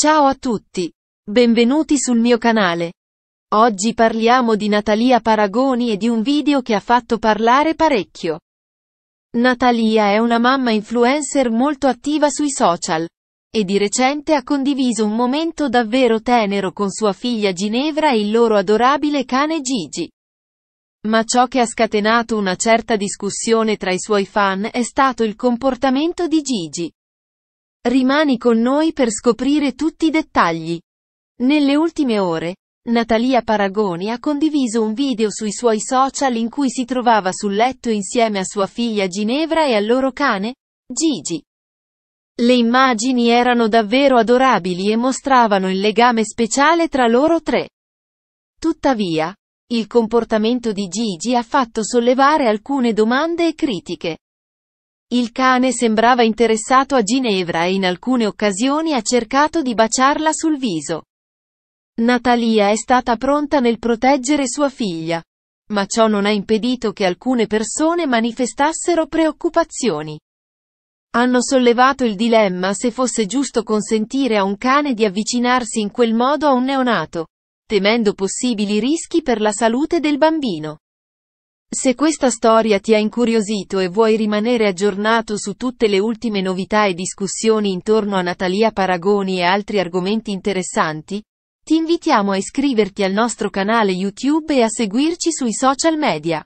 Ciao a tutti! Benvenuti sul mio canale. Oggi parliamo di Natalia Paragoni e di un video che ha fatto parlare parecchio. Natalia è una mamma influencer molto attiva sui social. E di recente ha condiviso un momento davvero tenero con sua figlia Ginevra e il loro adorabile cane Gigi. Ma ciò che ha scatenato una certa discussione tra i suoi fan è stato il comportamento di Gigi. Rimani con noi per scoprire tutti i dettagli. Nelle ultime ore, Natalia Paragoni ha condiviso un video sui suoi social in cui si trovava sul letto insieme a sua figlia Ginevra e al loro cane, Gigi. Le immagini erano davvero adorabili e mostravano il legame speciale tra loro tre. Tuttavia, il comportamento di Gigi ha fatto sollevare alcune domande e critiche. Il cane sembrava interessato a Ginevra e in alcune occasioni ha cercato di baciarla sul viso. Natalia è stata pronta nel proteggere sua figlia. Ma ciò non ha impedito che alcune persone manifestassero preoccupazioni. Hanno sollevato il dilemma se fosse giusto consentire a un cane di avvicinarsi in quel modo a un neonato, temendo possibili rischi per la salute del bambino. Se questa storia ti ha incuriosito e vuoi rimanere aggiornato su tutte le ultime novità e discussioni intorno a Natalia Paragoni e altri argomenti interessanti, ti invitiamo a iscriverti al nostro canale YouTube e a seguirci sui social media.